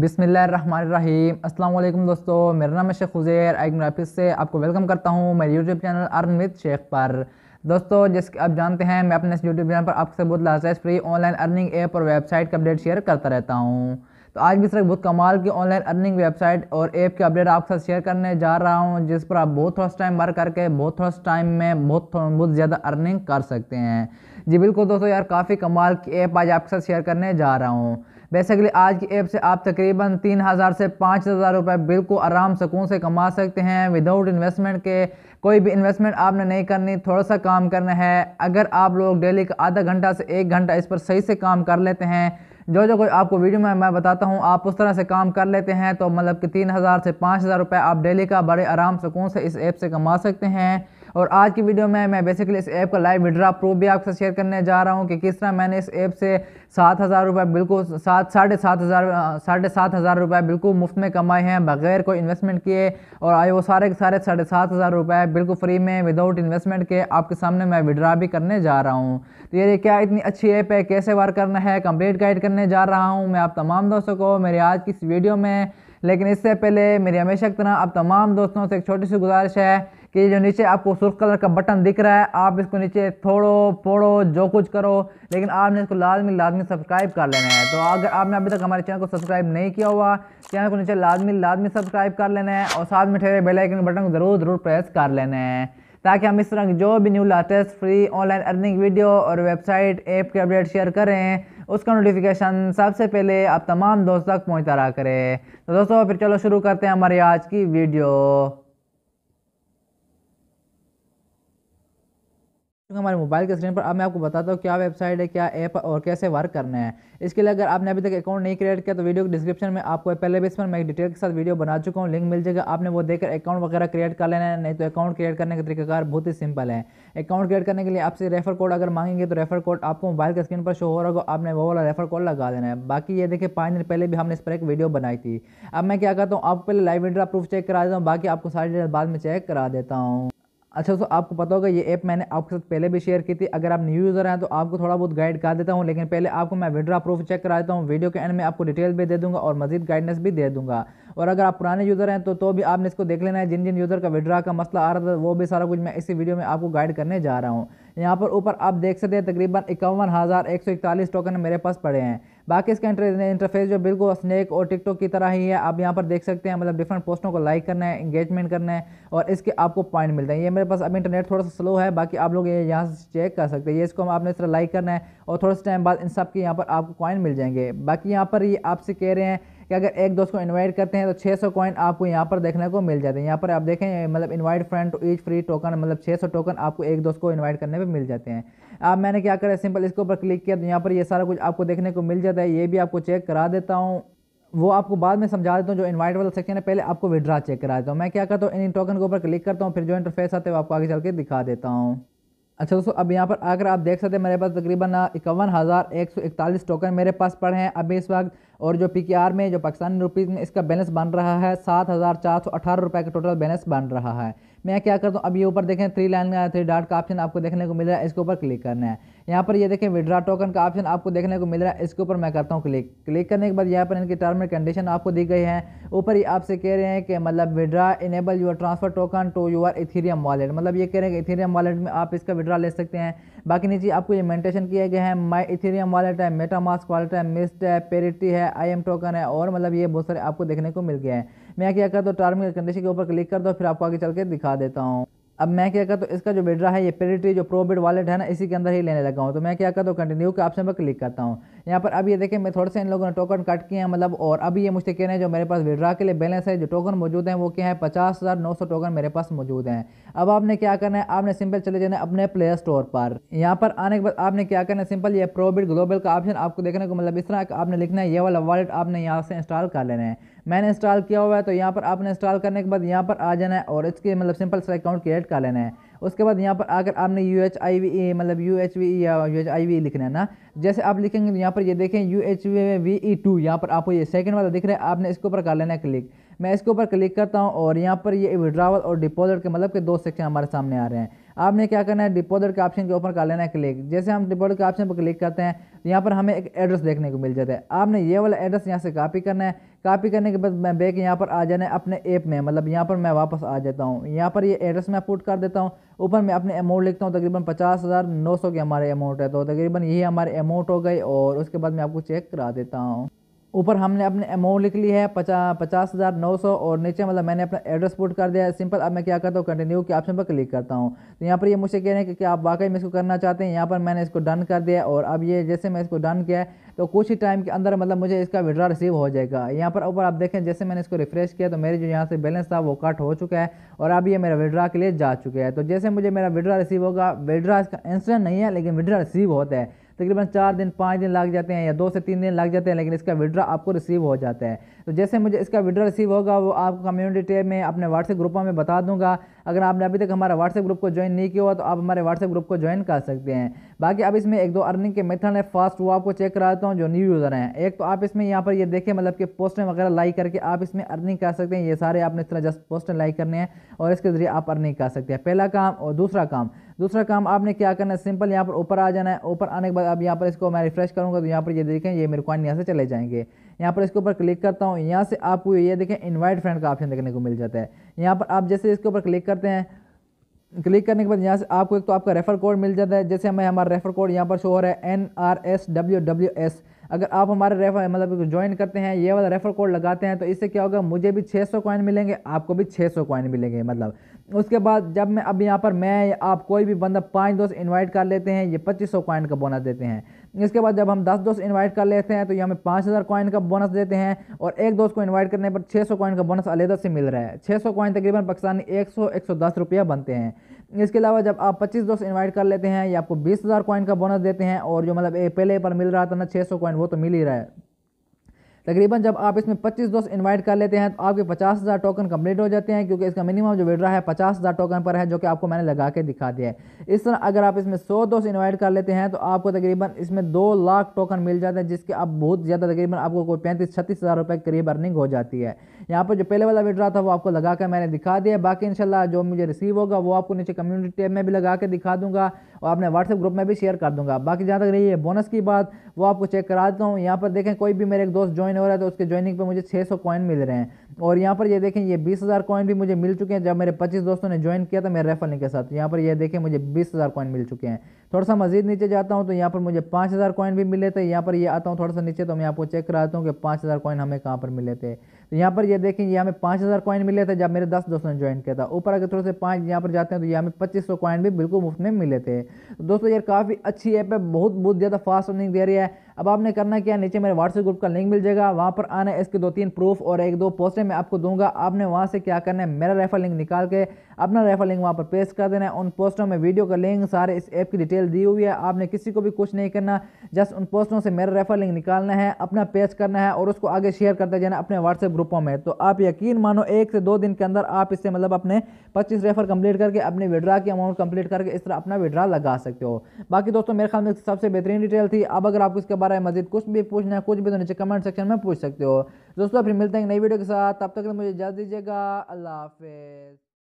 बिसमीम अल्लाम दोस्तों मेरा नाम है शेख उज़ैर आइग्राफिक से आपको वेलकम करता हूँ मेरे YouTube channel earn with Sheikh पर दोस्तों जैसे आप जानते हैं मैं अपने इस यूट्यूब चैनल पर आपसे बहुत लाजाइज फ्री ऑनलाइन अर्निंग ऐप और वेबसाइट का अपडेट शेयर करता रहता हूँ तो आज भी सर बहुत कमाल की ऑनलाइन अर्निंग वेबसाइट और ऐप के अपडेट आपके साथ शेयर करने जा रहा हूँ जिस पर आप बहुत थोड़ा टाइम वर्क करके बहुत थोड़ा टाइम में बहुत बहुत ज़्यादा अर्निंग कर सकते हैं जी बिल्कुल दोस्तों यार काफ़ी कमाल की ऐप आज आपके साथ शेयर करने जा रहा हूँ बेसिकली आज की ऐप से आप तकरीबन तीन हज़ार से पाँच हज़ार रुपये बिल्कुल आराम सुकून से कमा सकते हैं विदाउट इन्वेस्टमेंट के कोई भी इन्वेस्टमेंट आपने नहीं करनी थोड़ा सा काम करना है अगर आप लोग डेली का आधा घंटा से एक घंटा इस पर सही से काम कर लेते हैं जो जो कोई आपको वीडियो में मैं बताता हूँ आप उस तरह से काम कर लेते हैं तो मतलब कि तीन हज़ार से पाँच हज़ार रुपये आप डेली का बड़े आराम सुकून से इस ऐप से कमा सकते हैं और आज की वीडियो में मैं बेसिकली इस ऐप का लाइव विड्रा प्रो भी आपसे शेयर करने जा रहा हूँ कि किस तरह मैंने इस ऐप से सात हज़ार रुपये बिल्कुल सात साढ़े सात हज़ार साढ़े सात हज़ार रुपये बिल्कुल मुफ्त में कमाए हैं बगैर कोई इन्वेस्टमेंट किए और आए वो सारे के सारे साढ़े सात हज़ार रुपये बिल्कुल फ्री में विदाउट इन्वेस्टमेंट के आपके सामने मैं विड्रा भी करने जा रहा हूँ तो ये क्या इतनी अच्छी ऐप है कैसे वार करना है कंप्लीट गाइड करने जा रहा हूँ मैं आप तमाम दोस्तों को मेरे आज की इस वीडियो में लेकिन इससे पहले मेरी हमेशा की तरह आप तमाम दोस्तों से एक छोटी सी गुजारिश है कि जो नीचे आपको सुर्ख कलर का बटन दिख रहा है आप इसको नीचे थोड़ो पोड़ो जो कुछ करो लेकिन आपने इसको लाजमी लाजमी सब्सक्राइब कर लेना है तो अगर आपने अभी तक हमारे चैनल को सब्सक्राइब नहीं किया हुआ चैनल को नीचे लाजमी लाजमी सब्सक्राइब कर लेना है और साथ में ठहरे बेलाइकन बटन को ज़रूर ज़रूर प्रेस कर लेना है ताकि हम इस तरह की जो भी new latest free online earning video और वेबसाइट ऐप के अपडेट शेयर करें उसका नोटिफिकेशन सबसे पहले आप तमाम दोस्त तक पहुँचा रहा करें तो दोस्तों फिर चलो शुरू करते हैं हमारी आज की वीडियो क्योंकि हमारे मोबाइल के स्क्रीन पर अब मैं आपको बताता हूँ क्या वेबसाइट है क्या ऐप और कैसे वर्क करना है इसके लिए अगर आपने अभी तक अकाउंट नहीं क्रिएट किया तो वीडियो के डिस्क्रिप्शन में आपको पहले भी इसमें मैं एक डिटेल के साथ वीडियो बना चुका हूँ लिंक मिल जाएगा आपने वो देखकर अकाउंट वगैरह क्रिएट कर लेना है नहीं तो अकाउंट क्रिएट करने का तरीकाकार बहुत ही सिंपल है अकाउंट क्रिएट करने के लिए आपसे रेफर कोड अगर मांगेंगे तो रेफर कोड आपको मोबाइल के स्क्रीन पर शो हो रहा होगा आपने वो वाला रेफर कोड लगा देना है बाकी ये देखिए पाँच दिन पहले भी हमने इस पर एक वीडियो बनाई थी अब मैं क्या करता हूँ आपको पहले लाइव इंटरा प्रूफ चेक करा देता हूँ बाकी आपको सारी डिटेल बाद में चेक करा देता हूँ अच्छा दोस्तों आपको पता होगा ये ऐप मैंने आपके साथ पहले भी शेयर की थी अगर आप न्यू यूज़र हैं तो आपको थोड़ा बहुत गाइड कर देता हूँ लेकिन पहले आपको मैं विड्रा प्रूफ चेक करा देता हूँ वीडियो के एंड में आपको डिटेल भी दे दूंगा और मजीद गाइडेंस भी दे दूंगा और अगर आप पुराने यूज़र हैं तो तो भी आपने इसको देख लेना है जिन जिन यूज़र का विड्रा का मसला आ रहा था वो भी सारा कुछ मैं इसी वीडियो में आपको गाइड करने जा रहा हूँ यहाँ पर ऊपर आप देख सकते हैं तकरीबन इक्यावन हज़ार एक सौ टोकन मेरे पास पड़े हैं बाकी इसका इंटरफेस जो बिल्कुल स्नैक और टिकटॉक की तरह ही है आप यहाँ पर देख सकते हैं मतलब डिफरेंट पोस्टों को लाइक करना है इंगेजमेंट करना है और इसके आपको पॉइंट मिलते हैं ये मेरे पास अब इंटरनेट थोड़ा सा स्लो है बाकी आप लोग ये यहाँ से चेक कर सकते हैं ये इसको हम आपने इस तरह लाइक करना है और थोड़ा सा टाइम बाद इन सब के यहाँ पर आपको कॉइन मिल जाएंगे बाकी यहाँ पर ये आपसे कह रहे हैं कि अगर एक दोस्त को इन्वाइट करते हैं तो छः सौ कॉइन आपको यहाँ पर देखने को मिल जाते हैं यहाँ पर आप देखें मतलब invite friend to each free token मतलब छः सौ टोकन आपको एक दोस्त को इन्वाइट करने पे मिल जाते हैं अब मैंने क्या करा सिंपल इसके ऊपर क्लिक किया तो यहाँ पर ये सारा कुछ आपको देखने को मिल जाता है ये भी आपको चेक करा देता हूँ वो आपको बाद में समझा देता हूँ जो इनवाइट वाला सेक्शन है पहले आपको विड्रा चेक करा देता हूँ मैं क्या करता हूँ इन टोकन के ऊपर क्लिक करता हूँ फिर जो इंटरफेस आते हैं वो आपको आगे चल के दिखा देता हूँ अच्छा दोस्तों अब यहाँ पर आकर आप देख सकते हैं मेरे पास तकरीबन इक्यावन हज़ार एक सौ इकतालीस टोकन मेरे पास पड़े हैं अभी इस वक्त और जो पी के आर में जो पाकिस्तानी रुपीज़ में इसका बैलेंस बन रहा है सात हज़ार चार सौ अठारह रुपये का टोटल बैलेंस बन रहा है मैं क्या करता हूँ अभी ऊपर देखें थ्री लाइन का थ्री डॉट का ऑप्शन आपको देखने को मिल रहा है इसके ऊपर क्लिक करना है यहाँ पर ये देखें विड्रा टोकन का ऑप्शन आपको देखने को मिल रहा है इसके ऊपर मैं करता हूँ क्लिक क्लिक करने के बाद यहाँ पर इनकी टर्म एंड कंडीशन आपको दी गई है ऊपर ही आपसे कह रहे हैं कि मतलब withdraw enable your transfer token to your Ethereum wallet मतलब ये कह रहे हैं कि इथीरियम वॉलेट में आप इसका विड्रा ले सकते हैं बाकी नीचे आपको ये मेंटेशन किया गया है माई इथीरियम वॉलेट है मेटा मास्क वॉलेट है मिस्ट है पेरिटी है आई एम टोकन है और मतलब ये बहुत सारे आपको देखने को मिल गया है मैं क्या करता हूँ टर्म एंड कंडीशन के ऊपर क्लिक कर दो फिर आपको आगे चल के दिखा देता हूँ अब मैं क्या करता हूँ इसका जो विड्रा है ये पेरिट्री जो प्रोबिट वॉलेट है ना इसी के अंदर ही लेने लगा हूँ तो मैं क्या करता हूँ कंटिन्यू के ऑप्शन पर क्लिक करता हूँ यहाँ पर अब ये देखें मैं थोड़े से इन लोगों ने टोकन कट किए हैं मतलब और अभी ये मुझसे कह रहे हैं जो मेरे पास विड्रा के लिए बैलेंस है जो टोकन मौजूद हैं वो क्या है पचास हज़ार नौ सौ टोकन मेरे पास मौजूद हैं अब आपने क्या करना है आपने सिंपल चले जाना अपने प्ले स्टोर पर यहाँ पर आने के बाद आपने क्या करना है सिंपल ये प्रोबिट ग्लोबल का ऑप्शन आपको देखने को मतलब इस तरह आपने लिखना है ये वाला वॉलेट आपने यहाँ से इंस्टॉल कर लेना है मैंने इंस्टॉल किया हुआ है तो यहाँ पर आपने इंस्टॉल करने के बाद यहाँ पर आ जाना है और इसके मतलब सिंपल सा अकाउंट क्रिएट कर लेना है उसके बाद यहाँ पर आकर आपने यू एच आई वी मतलब यू एच वी या यू एच आई वी लिखना है ना जैसे आप लिखेंगे तो यहाँ पर ये देखें U H V E two यहाँ पर आपको ये सेकंड वाला दिख रहा है आपने इसके ऊपर कर लेना है क्लिक मैं इसके ऊपर क्लिक करता हूँ और यहाँ पर ये विड्रावल और डिपॉजिट के मतलब के दो सेक्शन हमारे सामने आ रहे हैं आपने क्या करना है डिपॉजिट के ऑप्शन के ऊपर कर लेना है क्लिक जैसे हम डिपॉजिट के ऑप्शन पर क्लिक करते हैं तो यहाँ पर हमें एक एड्रेस देखने को मिल जाता है आपने ये वाला एड्रेस यहाँ से कापी करना है कापी करने के बाद मैं बैक यहाँ पर आ जाना है अपने ऐप में मतलब यहाँ पर मैं वापस आ जाता हूँ यहाँ पर ये एड्रेस मैं पुट कर देता हूँ ऊपर मैं अपने अमाउंट लिखता हूँ तकरीबन पचास हज़ार नौ सौ के हमारे अमाउंट है तो तकरीबन यही हमारे अमाउंट हो गई और उसके बाद मैं आपको चेक करा देता हूँ ऊपर हमने अपने अमाउंट लिख ली है पचा पचास हज़ार नौ सौ और नीचे मतलब मैंने अपना एड्रेस पुट कर दिया है सिंपल अब मैं क्या करता हूँ कंटिन्यू के ऑप्शन पर क्लिक करता हूँ तो यहाँ पर ये मुझसे कह रहे हैं कि क्या आप वाकई में इसको करना चाहते हैं यहाँ पर मैंने इसको डन कर दिया और अब ये जैसे मैं इसको डन किया तो कुछ ही टाइम के अंदर मतलब मुझे इसका विड्रा रिसीव हो जाएगा यहाँ पर ऊपर आप देखें जैसे मैंने इसको रिफ्रेश किया तो मेरे जो यहाँ से बैलेंस था वो कट हो चुका है और अब ये मेरा विड्रा के लिए जा चुका है तो जैसे मुझे मेरा विड्रा रिसीव होगा विड्रा इसका इंसिडेंट नहीं है लेकिन विड्रा रिसीव होता है तकरीबन चार दिन पाँच दिन लग जाते हैं या दो से तीन दिन लग जाते हैं लेकिन इसका विड्रा आपको रिसीव हो जाता है तो जैसे मुझे इसका विड्रा रिसीव होगा वो आपको कम्युनिटी टेब में अपने व्हाट्सएप ग्रुपों में बता दूंगा अगर आपने अभी तक हमारा व्हाट्सएप ग्रुप को ज्वाइन नहीं किया हुआ तो आप हमारे व्हाट्सएप ग्रुप को ज्वाइन कर सकते हैं बाकी अब इसमें एक दो अर्निंग के मेथड है फास्ट वो आपको चेक कराता हूँ जो न्यू यूज़र हैं एक तो आप इसमें यहाँ पर ये देखें मतलब कि पोस्टें वगैरह लाइक करके आप इसमें अर्निंग कर सकते हैं ये सारे आपने इस तरह जस्ट पोस्टें लाइक करने हैं और इसके ज़रिए आप अर्निंग कर सकते हैं पहला काम और दूसरा काम दूसरा काम आपने क्या करना है सिंपल यहाँ पर ऊपर आ जाना है ऊपर आने के बाद अब यहाँ पर इसको मैं रिफ्रेश करूँगा तो यहाँ पर ये देखें ये मेरे कॉइन यहाँ से चले जाएंगे यहाँ पर इसके ऊपर क्लिक करता हूँ यहाँ से आपको ये देखें इन्वाइट फ्रेंड का ऑप्शन देखने को मिल जाता है यहाँ पर आप जैसे इसके ऊपर क्लिक करते हैं क्लिक करने के बाद यहाँ से आपको एक तो आपका रेफर कोड मिल जाता है जैसे हमें हमारा रेफर कोड यहाँ पर शो हो रहा है N R S W W S अगर आप हमारे रेफर मतलब ज्वाइन करते हैं ये वाला रेफर कोड लगाते हैं तो इससे क्या होगा मुझे भी 600 सौ कॉइन मिलेंगे आपको भी 600 सौ कॉइन मिलेंगे मतलब उसके बाद जब मैं अब यहाँ पर मैं आप कोई भी बंदा पाँच दोस्त इनवाइट कर लेते हैं ये पच्चीस सौ कॉइन का बोनस देते हैं इसके बाद जब हम दस दोस्त इनवाइट कर लेते हैं तो ये हमें पाँच हज़ार कॉइन का बोनस देते हैं और एक दोस्त को इनवाइट करने पर छः सौ कॉइन का बोनस अलहदा से मिल रहा है छः सौ कॉइन तकरीबन पाकिस्तानी एक सौ एक सौ दस रुपया बनते हैं इसके अलावा जब आप पच्चीस दोस्त इन्वाइट कर लेते हैं या आपको बीस हज़ार कॉइन का बोनस देते हैं और जो मतलब पहले पर मिल रहा था ना छः सौ कॉइन वो तो मिल ही रहा है तकरीबन जब आप इसमें 25 दोस्त इनवाइट कर लेते हैं तो आपके पचास हज़ार टोकन कंप्लीट हो जाते हैं क्योंकि इसका मिनिमम जो विड्रा है पचास हज़ार टोकन पर है जो कि आपको मैंने लगा के दिखा दिया है इस तरह अगर आप इसमें सौ दोस्त इन्वाइट कर लेते हैं तो आपको तकरीबन इसमें दो लाख टोकन मिल जाते हैं जिसके आप बहुत ज़्यादा तकरीबन आपको कोई पैंतीस छत्तीस हज़ार रुपये करीब अर्निंग हो जाती है यहाँ पर जो पहले वाला विड्रा था वो आपको लगा कर मैंने दिखा दिया बाकी इंशाल्लाह जो मुझे रिसीव होगा वो आपको नीचे कम्युनिटी टेब में भी लगा के दिखा दूँगा और आपने व्हाट्सएप ग्रुप में भी शेयर कर दूंगा बाकी जहाँ तक रही है बोनस की बात वो आपको चेक करा देता हूँ यहाँ पर देखें कोई भी मेरे एक दोस्त ज्वाइन हो रहा है तो उसके ज्वाइनिंग पर मुझे छः सौ मिल रहे हैं और यहाँ पर ये देखें ये बीस हज़ार भी मुझे मिल चुके हैं जब मेरे पच्चीस दोस्तों ने ज्वाइन किया था मेरे रेफर के साथ तो यहाँ पर ये यह देखें मुझे बीस हज़ार मिल चुके हैं थोड़ा सा मजीद नीचे जाता हूँ तो यहाँ पर मुझे पाँच हज़ार भी मिले थे यहाँ पर ये आता हूँ थोड़ा सा नीचे तो मैं आपको चेक कराता हूँ कि पाँच हज़ार कॉइन हमें कहाँ पर मिले थे तो यहाँ पर ये देखें यहाँ हमें पाँच हज़ार कॉइन मिले थे जब मेरे दस दोस्तों ने ज्वाइन किया था ऊपर अगर थोड़े से पाँच यहाँ पर जाते हैं तो यहाँ हमें पच्चीस सौ कॉइन भी बिल्कुल मुफ्त में मिले थे तो दोस्तों यार काफ़ी अच्छी ऐप है बहुत बहुत ज़्यादा फास्ट रनिंग दे रही है अब आपने करना क्या नीचे मेरे व्हाट्सएप ग्रुप का लिंक मिल जाएगा वहाँ पर आना इसके दो तीन प्रूफ और एक दो पोस्टें मैं आपको दूंगा आपने वहाँ से क्या करना है मेरा रेफर लिंक निकाल के अपना रेफर लिंक वहाँ पर पेस्ट कर देना है उन पोस्टों में वीडियो का लिंक सारे इस ऐप की डिटेल दी हुई है आपने किसी को भी कुछ नहीं करना जस्ट उन पोस्टों से मेरा रेफर लिंक निकालना है अपना पेश करना है और उसको आगे शेयर करते जाना अपने व्हाट्सएप ग्रुपों में तो आप यकीन मानो एक से दो दिन के अंदर आप इससे मतलब अपने 25 रेफर कंप्लीट करके अपने विड्रा की अमाउंट कंप्लीट करके इस तरह अपना विड्रा लगा सकते हो बाकी दोस्तों मेरे ख्याल में सबसे बेहतरीन डिटेल थी अब अगर आपको इसके बारे में मजीद कुछ भी पूछना है कुछ भी तो नीचे कमेंट सेक्शन में पूछ सकते हो दोस्तों फिर मिलते हैं नई वीडियो के साथ तब तक मुझे इजाज़ दीजिएगा अल्लाह हाफिज़